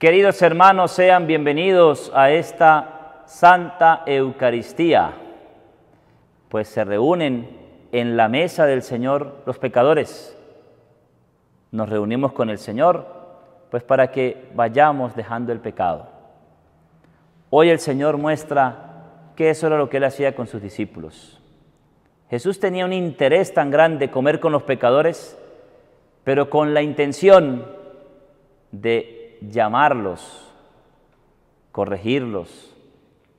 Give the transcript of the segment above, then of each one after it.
Queridos hermanos, sean bienvenidos a esta Santa Eucaristía, pues se reúnen en la mesa del Señor los pecadores. Nos reunimos con el Señor, pues para que vayamos dejando el pecado. Hoy el Señor muestra que eso era lo que él hacía con sus discípulos. Jesús tenía un interés tan grande comer con los pecadores, pero con la intención de llamarlos, corregirlos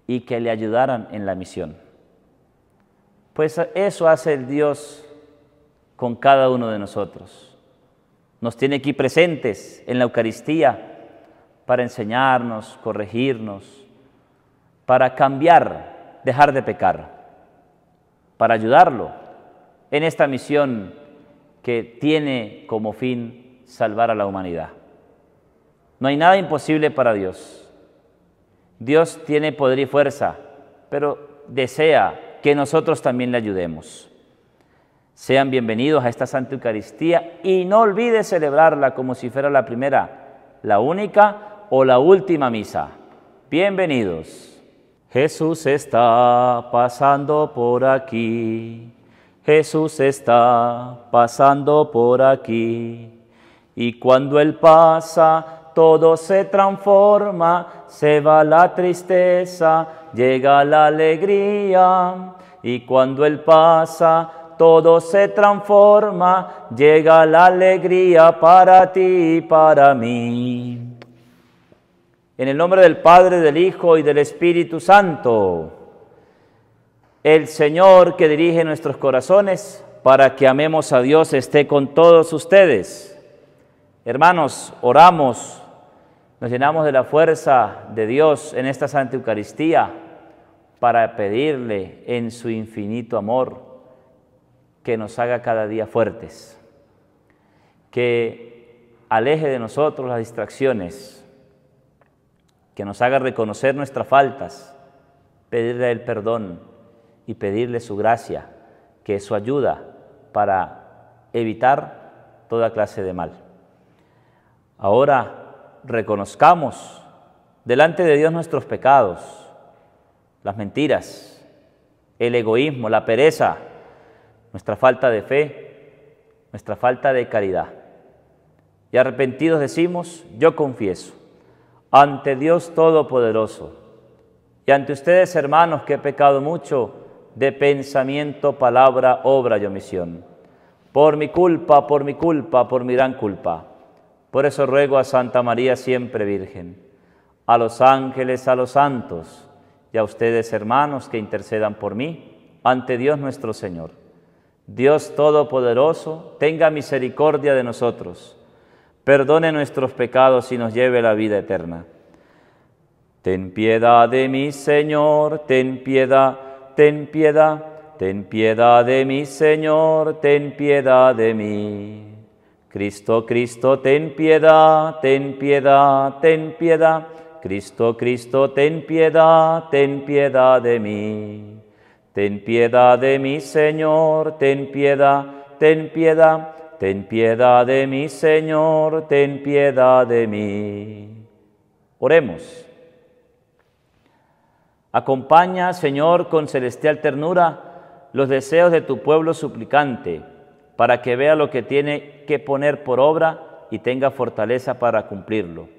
y que le ayudaran en la misión. Pues eso hace el Dios con cada uno de nosotros. Nos tiene aquí presentes en la Eucaristía para enseñarnos, corregirnos, para cambiar, dejar de pecar, para ayudarlo en esta misión que tiene como fin salvar a la humanidad. No hay nada imposible para Dios. Dios tiene poder y fuerza, pero desea que nosotros también le ayudemos. Sean bienvenidos a esta Santa Eucaristía y no olvides celebrarla como si fuera la primera, la única o la última misa. Bienvenidos. Jesús está pasando por aquí. Jesús está pasando por aquí. Y cuando Él pasa, todo se transforma, se va la tristeza, llega la alegría. Y cuando Él pasa, todo se transforma, llega la alegría para ti y para mí. En el nombre del Padre, del Hijo y del Espíritu Santo, el Señor que dirige nuestros corazones para que amemos a Dios esté con todos ustedes. Hermanos, oramos nos llenamos de la fuerza de Dios en esta Santa Eucaristía para pedirle en su infinito amor que nos haga cada día fuertes, que aleje de nosotros las distracciones, que nos haga reconocer nuestras faltas, pedirle el perdón y pedirle su gracia, que es su ayuda para evitar toda clase de mal. Ahora reconozcamos delante de Dios nuestros pecados, las mentiras, el egoísmo, la pereza, nuestra falta de fe, nuestra falta de caridad. Y arrepentidos decimos, yo confieso, ante Dios Todopoderoso y ante ustedes hermanos que he pecado mucho de pensamiento, palabra, obra y omisión, por mi culpa, por mi culpa, por mi gran culpa. Por eso ruego a Santa María siempre Virgen, a los ángeles, a los santos y a ustedes hermanos que intercedan por mí ante Dios nuestro Señor. Dios Todopoderoso, tenga misericordia de nosotros, perdone nuestros pecados y nos lleve a la vida eterna. Ten piedad de mí, Señor, ten piedad, ten piedad, ten piedad de mí, Señor, ten piedad de mí. Cristo, Cristo, ten piedad, ten piedad, ten piedad. Cristo, Cristo, ten piedad, ten piedad de mí. Ten piedad de mí, Señor, ten piedad, ten piedad. Ten piedad de mí, Señor, ten piedad de mí. Oremos. Acompaña, Señor, con celestial ternura los deseos de tu pueblo suplicante para que vea lo que tiene que poner por obra y tenga fortaleza para cumplirlo.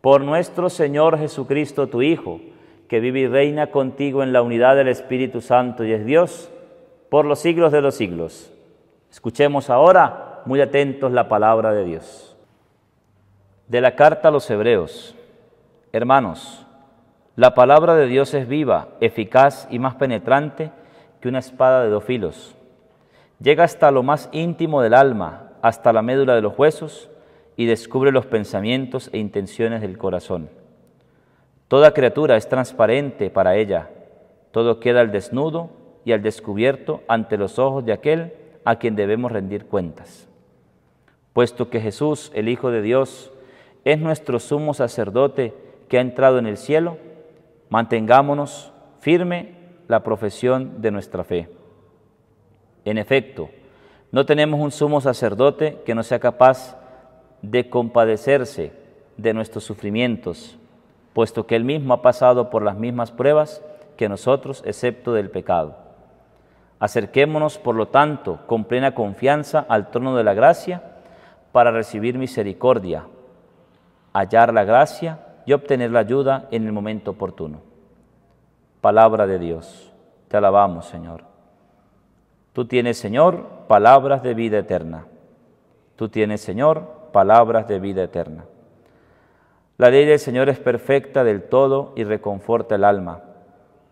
Por nuestro Señor Jesucristo, tu Hijo, que vive y reina contigo en la unidad del Espíritu Santo y es Dios, por los siglos de los siglos. Escuchemos ahora, muy atentos, la palabra de Dios. De la carta a los Hebreos, hermanos, la palabra de Dios es viva, eficaz y más penetrante que una espada de dos filos Llega hasta lo más íntimo del alma, hasta la médula de los huesos, y descubre los pensamientos e intenciones del corazón. Toda criatura es transparente para ella, todo queda al desnudo y al descubierto ante los ojos de aquel a quien debemos rendir cuentas. Puesto que Jesús, el Hijo de Dios, es nuestro sumo sacerdote que ha entrado en el cielo, mantengámonos firme la profesión de nuestra fe. En efecto, no tenemos un sumo sacerdote que no sea capaz de compadecerse de nuestros sufrimientos, puesto que él mismo ha pasado por las mismas pruebas que nosotros, excepto del pecado. Acerquémonos, por lo tanto, con plena confianza al trono de la gracia para recibir misericordia, hallar la gracia y obtener la ayuda en el momento oportuno. Palabra de Dios. Te alabamos, Señor. Tú tienes, Señor, palabras de vida eterna. Tú tienes, Señor, palabras de vida eterna. La ley del Señor es perfecta del todo y reconforta el alma.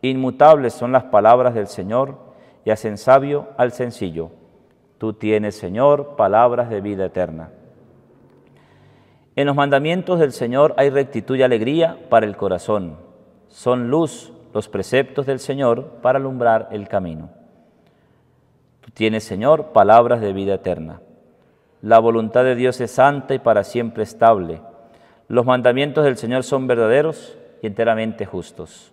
Inmutables son las palabras del Señor y hacen sabio al sencillo. Tú tienes, Señor, palabras de vida eterna. En los mandamientos del Señor hay rectitud y alegría para el corazón. Son luz los preceptos del Señor para alumbrar el camino. Tú tienes, Señor, palabras de vida eterna. La voluntad de Dios es santa y para siempre estable. Los mandamientos del Señor son verdaderos y enteramente justos.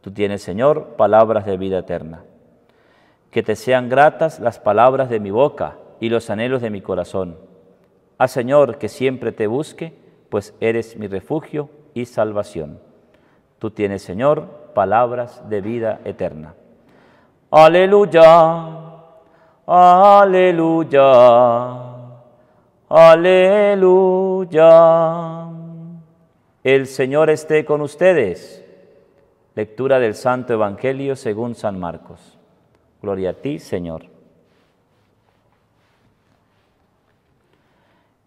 Tú tienes, Señor, palabras de vida eterna. Que te sean gratas las palabras de mi boca y los anhelos de mi corazón. Ah, Señor, que siempre te busque, pues eres mi refugio y salvación. Tú tienes, Señor, palabras de vida eterna. Aleluya. Aleluya, aleluya. El Señor esté con ustedes. Lectura del Santo Evangelio según San Marcos. Gloria a ti, Señor.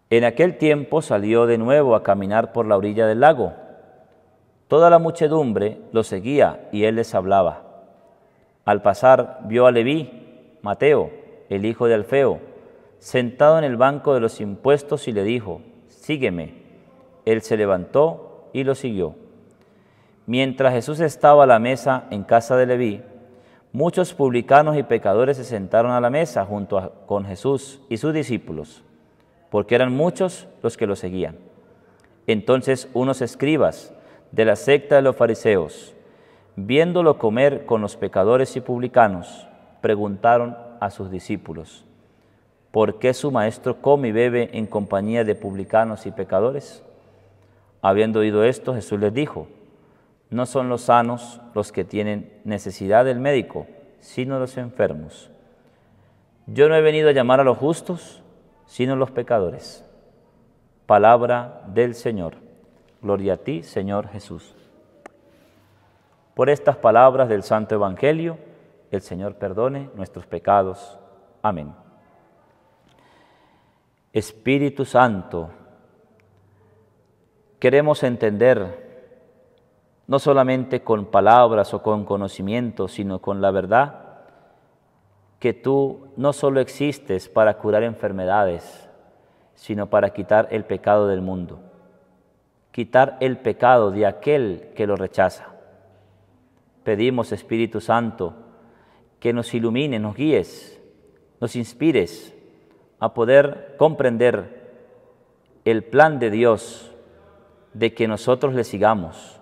En aquel tiempo salió de nuevo a caminar por la orilla del lago. Toda la muchedumbre lo seguía y él les hablaba. Al pasar vio a Leví, Mateo, el hijo de Alfeo, sentado en el banco de los impuestos y le dijo, sígueme. Él se levantó y lo siguió. Mientras Jesús estaba a la mesa en casa de Leví, muchos publicanos y pecadores se sentaron a la mesa junto con Jesús y sus discípulos, porque eran muchos los que lo seguían. Entonces unos escribas de la secta de los fariseos, viéndolo comer con los pecadores y publicanos, preguntaron a sus discípulos, ¿por qué su maestro come y bebe en compañía de publicanos y pecadores? Habiendo oído esto, Jesús les dijo, no son los sanos los que tienen necesidad del médico, sino los enfermos. Yo no he venido a llamar a los justos, sino a los pecadores. Palabra del Señor. Gloria a ti, Señor Jesús. Por estas palabras del Santo Evangelio, el Señor perdone nuestros pecados. Amén. Espíritu Santo, queremos entender, no solamente con palabras o con conocimiento, sino con la verdad, que tú no solo existes para curar enfermedades, sino para quitar el pecado del mundo, quitar el pecado de aquel que lo rechaza. Pedimos, Espíritu Santo, que nos ilumine, nos guíes, nos inspires a poder comprender el plan de Dios de que nosotros le sigamos,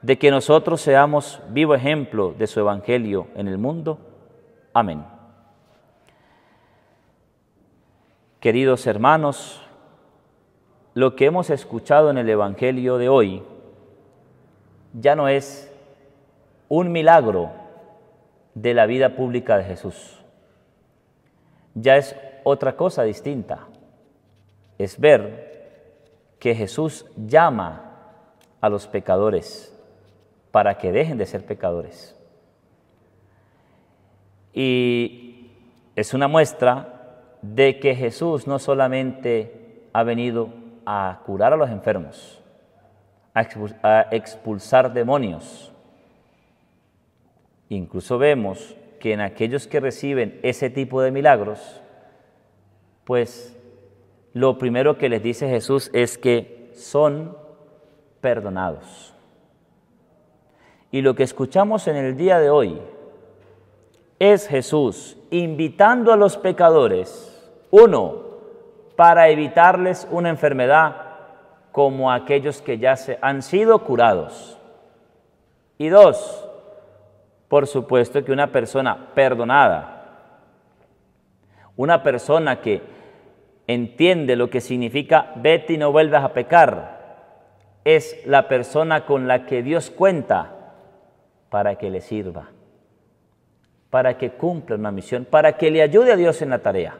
de que nosotros seamos vivo ejemplo de su evangelio en el mundo. Amén. Queridos hermanos, lo que hemos escuchado en el Evangelio de hoy ya no es un milagro de la vida pública de Jesús. Ya es otra cosa distinta, es ver que Jesús llama a los pecadores para que dejen de ser pecadores. Y es una muestra de que Jesús no solamente ha venido a curar a los enfermos, a expulsar demonios, Incluso vemos que en aquellos que reciben ese tipo de milagros, pues lo primero que les dice Jesús es que son perdonados. Y lo que escuchamos en el día de hoy es Jesús invitando a los pecadores, uno, para evitarles una enfermedad como aquellos que ya se han sido curados. Y dos, por supuesto que una persona perdonada, una persona que entiende lo que significa vete y no vuelvas a pecar, es la persona con la que Dios cuenta para que le sirva, para que cumpla una misión, para que le ayude a Dios en la tarea.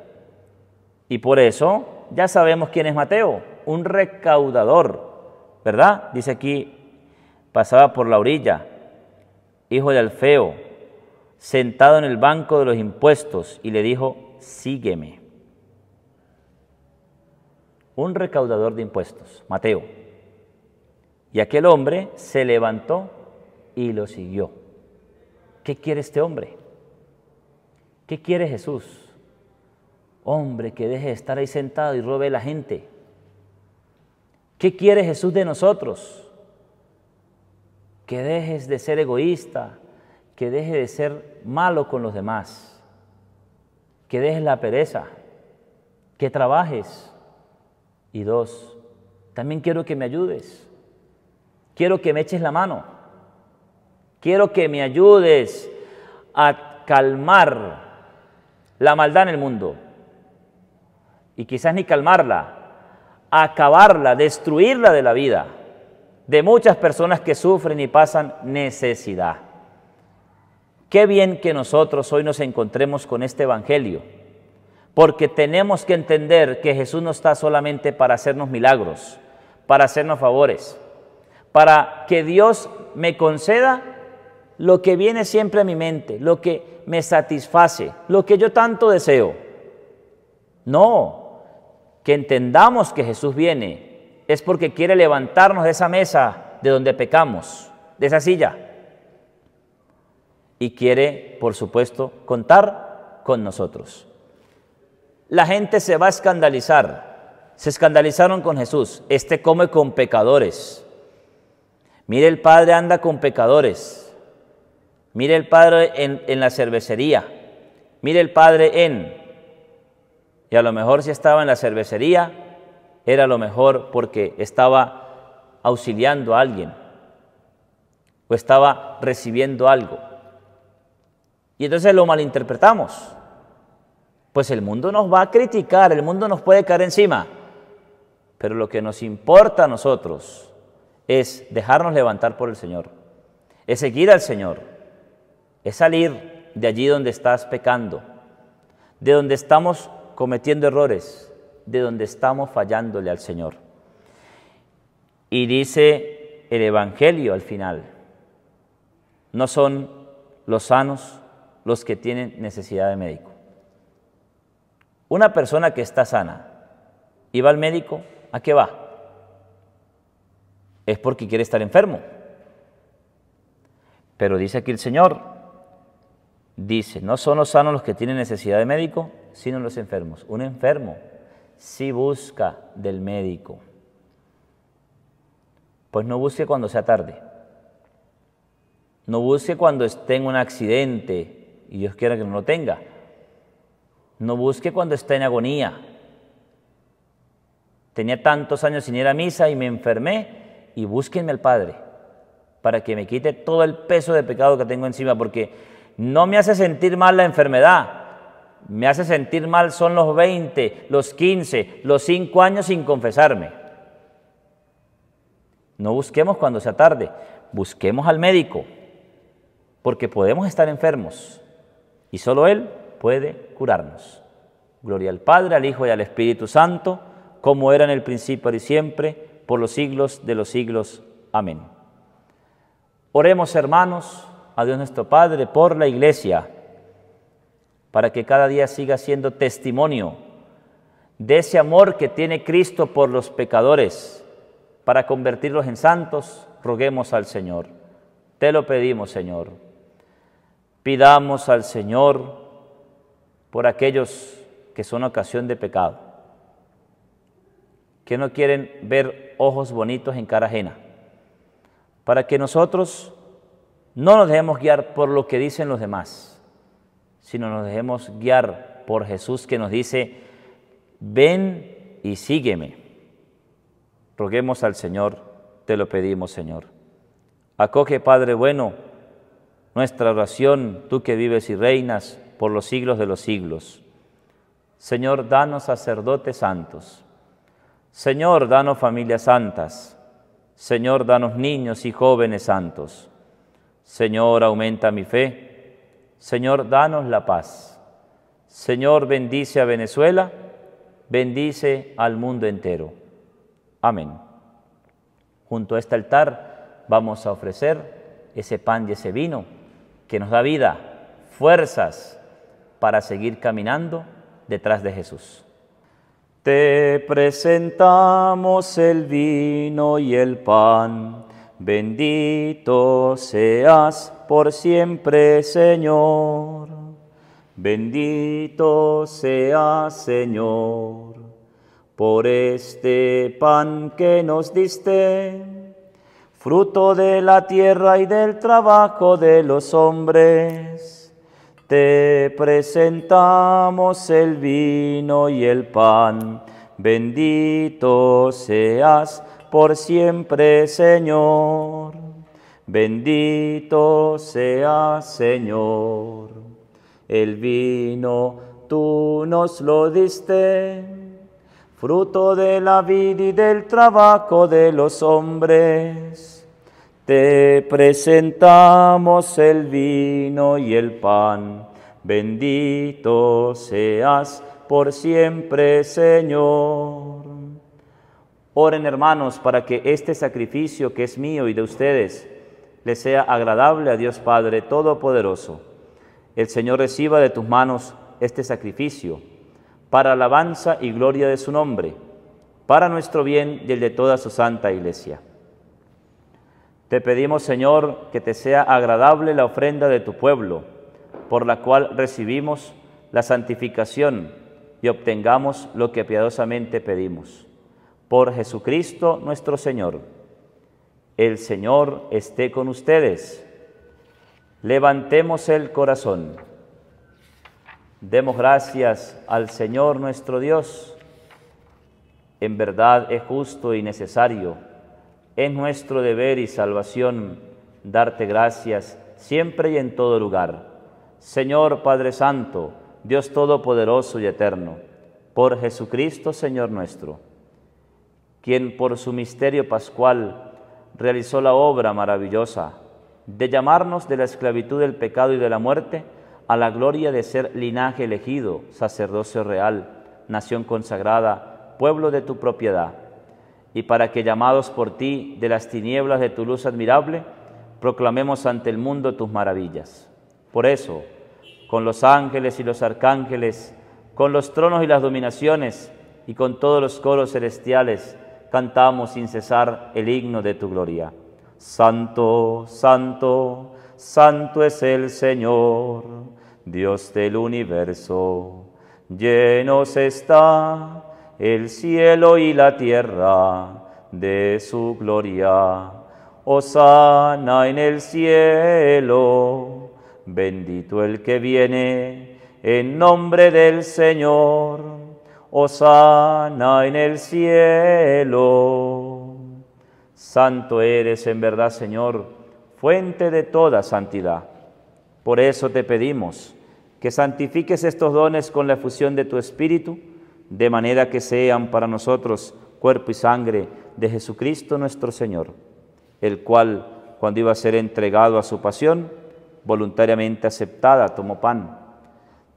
Y por eso ya sabemos quién es Mateo, un recaudador, ¿verdad? Dice aquí, pasaba por la orilla, hijo de Alfeo, sentado en el banco de los impuestos, y le dijo, sígueme. Un recaudador de impuestos, Mateo. Y aquel hombre se levantó y lo siguió. ¿Qué quiere este hombre? ¿Qué quiere Jesús? Hombre, que deje de estar ahí sentado y robe a la gente. ¿Qué quiere Jesús de nosotros? que dejes de ser egoísta, que dejes de ser malo con los demás, que dejes la pereza, que trabajes. Y dos, también quiero que me ayudes, quiero que me eches la mano, quiero que me ayudes a calmar la maldad en el mundo. Y quizás ni calmarla, acabarla, destruirla de la vida de muchas personas que sufren y pasan necesidad. Qué bien que nosotros hoy nos encontremos con este Evangelio, porque tenemos que entender que Jesús no está solamente para hacernos milagros, para hacernos favores, para que Dios me conceda lo que viene siempre a mi mente, lo que me satisface, lo que yo tanto deseo. No, que entendamos que Jesús viene es porque quiere levantarnos de esa mesa de donde pecamos, de esa silla. Y quiere, por supuesto, contar con nosotros. La gente se va a escandalizar. Se escandalizaron con Jesús. Este come con pecadores. Mire, el Padre anda con pecadores. Mire el Padre en, en la cervecería. Mire el Padre en... Y a lo mejor si estaba en la cervecería, era lo mejor porque estaba auxiliando a alguien o estaba recibiendo algo. Y entonces lo malinterpretamos. Pues el mundo nos va a criticar, el mundo nos puede caer encima. Pero lo que nos importa a nosotros es dejarnos levantar por el Señor, es seguir al Señor, es salir de allí donde estás pecando, de donde estamos cometiendo errores, de donde estamos fallándole al Señor. Y dice el Evangelio al final, no son los sanos los que tienen necesidad de médico. Una persona que está sana y va al médico, ¿a qué va? Es porque quiere estar enfermo. Pero dice aquí el Señor, dice, no son los sanos los que tienen necesidad de médico, sino los enfermos. Un enfermo si busca del médico. Pues no busque cuando sea tarde. No busque cuando esté en un accidente y Dios quiera que no lo tenga. No busque cuando esté en agonía. Tenía tantos años sin ir a misa y me enfermé y búsquenme al Padre para que me quite todo el peso de pecado que tengo encima porque no me hace sentir mal la enfermedad, me hace sentir mal son los 20, los 15, los 5 años sin confesarme. No busquemos cuando sea tarde, busquemos al médico, porque podemos estar enfermos y solo Él puede curarnos. Gloria al Padre, al Hijo y al Espíritu Santo, como era en el principio y siempre, por los siglos de los siglos. Amén. Oremos hermanos a Dios nuestro Padre por la Iglesia para que cada día siga siendo testimonio de ese amor que tiene Cristo por los pecadores, para convertirlos en santos, roguemos al Señor. Te lo pedimos, Señor. Pidamos al Señor por aquellos que son ocasión de pecado, que no quieren ver ojos bonitos en cara ajena, para que nosotros no nos dejemos guiar por lo que dicen los demás sino nos dejemos guiar por Jesús que nos dice, ven y sígueme. Roguemos al Señor, te lo pedimos Señor. Acoge Padre bueno nuestra oración, tú que vives y reinas por los siglos de los siglos. Señor, danos sacerdotes santos. Señor, danos familias santas. Señor, danos niños y jóvenes santos. Señor, aumenta mi fe Señor, danos la paz. Señor, bendice a Venezuela, bendice al mundo entero. Amén. Junto a este altar vamos a ofrecer ese pan y ese vino que nos da vida, fuerzas para seguir caminando detrás de Jesús. Te presentamos el vino y el pan Bendito seas por siempre, Señor. Bendito seas, Señor, por este pan que nos diste, fruto de la tierra y del trabajo de los hombres. Te presentamos el vino y el pan. Bendito seas, por siempre, Señor. Bendito sea, Señor. El vino tú nos lo diste, fruto de la vida y del trabajo de los hombres. Te presentamos el vino y el pan. Bendito seas por siempre, Señor. Oren hermanos para que este sacrificio que es mío y de ustedes le sea agradable a Dios Padre Todopoderoso. El Señor reciba de tus manos este sacrificio para alabanza y gloria de su nombre, para nuestro bien y el de toda su santa iglesia. Te pedimos, Señor, que te sea agradable la ofrenda de tu pueblo, por la cual recibimos la santificación y obtengamos lo que piadosamente pedimos por Jesucristo nuestro Señor. El Señor esté con ustedes. Levantemos el corazón. Demos gracias al Señor nuestro Dios. En verdad es justo y necesario. Es nuestro deber y salvación darte gracias siempre y en todo lugar. Señor Padre Santo, Dios Todopoderoso y Eterno, por Jesucristo Señor nuestro quien por su misterio pascual realizó la obra maravillosa de llamarnos de la esclavitud del pecado y de la muerte a la gloria de ser linaje elegido, sacerdocio real, nación consagrada, pueblo de tu propiedad, y para que llamados por ti de las tinieblas de tu luz admirable, proclamemos ante el mundo tus maravillas. Por eso, con los ángeles y los arcángeles, con los tronos y las dominaciones, y con todos los coros celestiales, cantamos sin cesar el himno de tu gloria. Santo, santo, santo es el Señor, Dios del universo. Llenos está el cielo y la tierra de su gloria. Osana en el cielo, bendito el que viene en nombre del Señor. Osana en el cielo. Santo eres en verdad, Señor, fuente de toda santidad. Por eso te pedimos que santifiques estos dones con la fusión de tu Espíritu, de manera que sean para nosotros cuerpo y sangre de Jesucristo nuestro Señor, el cual, cuando iba a ser entregado a su pasión, voluntariamente aceptada, tomó pan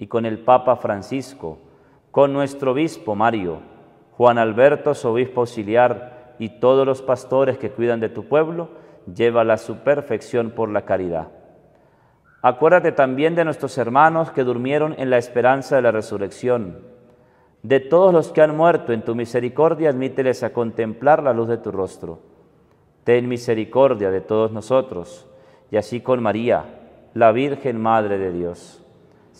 y con el Papa Francisco, con nuestro obispo Mario, Juan Alberto, su obispo auxiliar, y todos los pastores que cuidan de tu pueblo, llévala a su perfección por la caridad. Acuérdate también de nuestros hermanos que durmieron en la esperanza de la resurrección. De todos los que han muerto en tu misericordia, admíteles a contemplar la luz de tu rostro. Ten misericordia de todos nosotros, y así con María, la Virgen Madre de Dios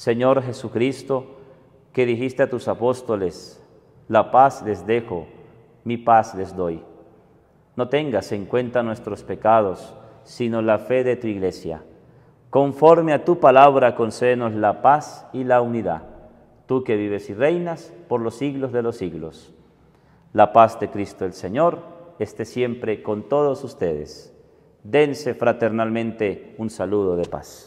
Señor Jesucristo, que dijiste a tus apóstoles, la paz les dejo, mi paz les doy. No tengas en cuenta nuestros pecados, sino la fe de tu iglesia. Conforme a tu palabra, concédenos la paz y la unidad, tú que vives y reinas por los siglos de los siglos. La paz de Cristo el Señor esté siempre con todos ustedes. Dense fraternalmente un saludo de paz.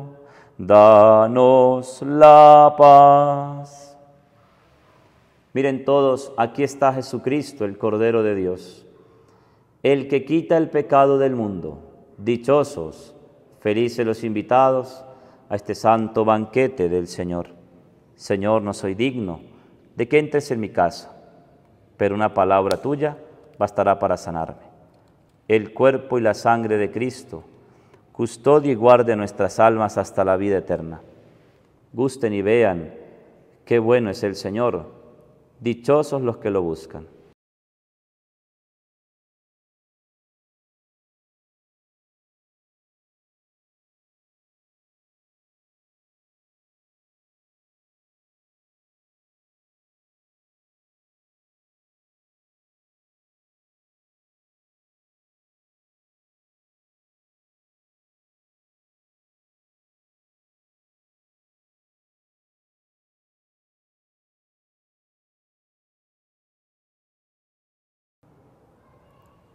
danos la paz. Miren todos, aquí está Jesucristo, el Cordero de Dios, el que quita el pecado del mundo. Dichosos, felices los invitados a este santo banquete del Señor. Señor, no soy digno de que entres en mi casa, pero una palabra tuya bastará para sanarme. El cuerpo y la sangre de Cristo custodia y guarde nuestras almas hasta la vida eterna. Gusten y vean qué bueno es el Señor, dichosos los que lo buscan.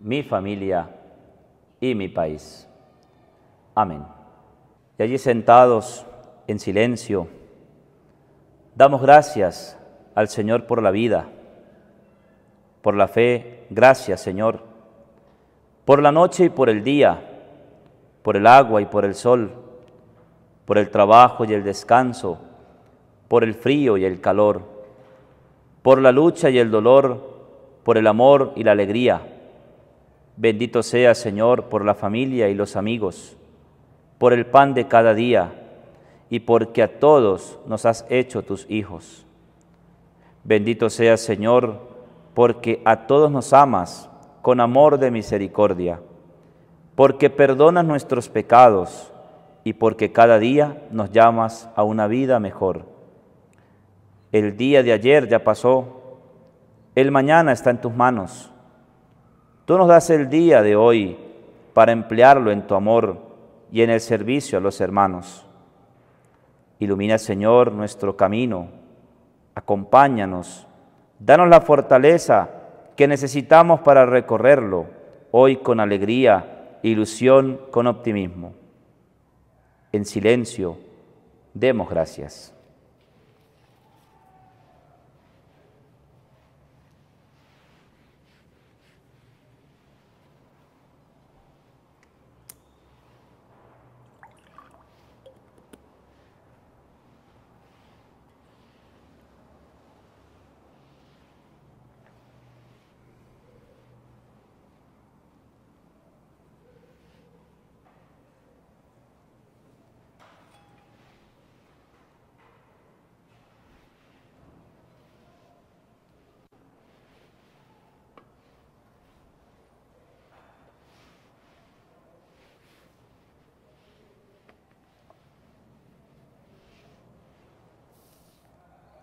mi familia y mi país. Amén. Y allí sentados en silencio, damos gracias al Señor por la vida, por la fe, gracias Señor, por la noche y por el día, por el agua y por el sol, por el trabajo y el descanso, por el frío y el calor, por la lucha y el dolor, por el amor y la alegría Bendito sea, Señor, por la familia y los amigos, por el pan de cada día y porque a todos nos has hecho tus hijos. Bendito sea, Señor, porque a todos nos amas con amor de misericordia, porque perdonas nuestros pecados y porque cada día nos llamas a una vida mejor. El día de ayer ya pasó, el mañana está en tus manos. Tú nos das el día de hoy para emplearlo en tu amor y en el servicio a los hermanos. Ilumina, Señor, nuestro camino. Acompáñanos. Danos la fortaleza que necesitamos para recorrerlo hoy con alegría, ilusión, con optimismo. En silencio, demos gracias.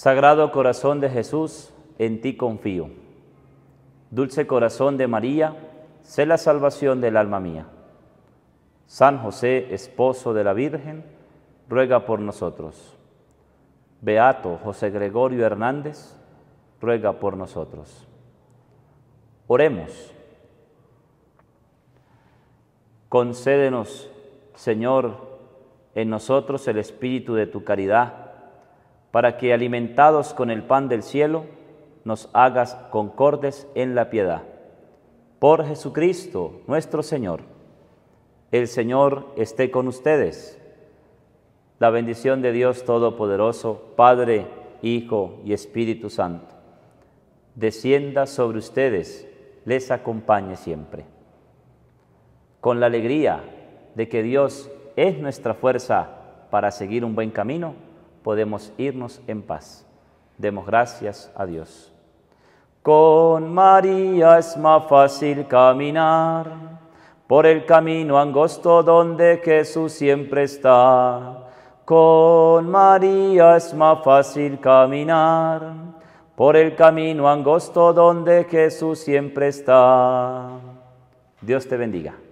Sagrado corazón de Jesús, en ti confío. Dulce corazón de María, sé la salvación del alma mía. San José, esposo de la Virgen, ruega por nosotros. Beato José Gregorio Hernández, ruega por nosotros. Oremos. Concédenos, Señor, en nosotros el espíritu de tu caridad para que alimentados con el pan del cielo, nos hagas concordes en la piedad. Por Jesucristo nuestro Señor. El Señor esté con ustedes. La bendición de Dios Todopoderoso, Padre, Hijo y Espíritu Santo, descienda sobre ustedes, les acompañe siempre. Con la alegría de que Dios es nuestra fuerza para seguir un buen camino, podemos irnos en paz. Demos gracias a Dios. Con María es más fácil caminar por el camino angosto donde Jesús siempre está. Con María es más fácil caminar por el camino angosto donde Jesús siempre está. Dios te bendiga.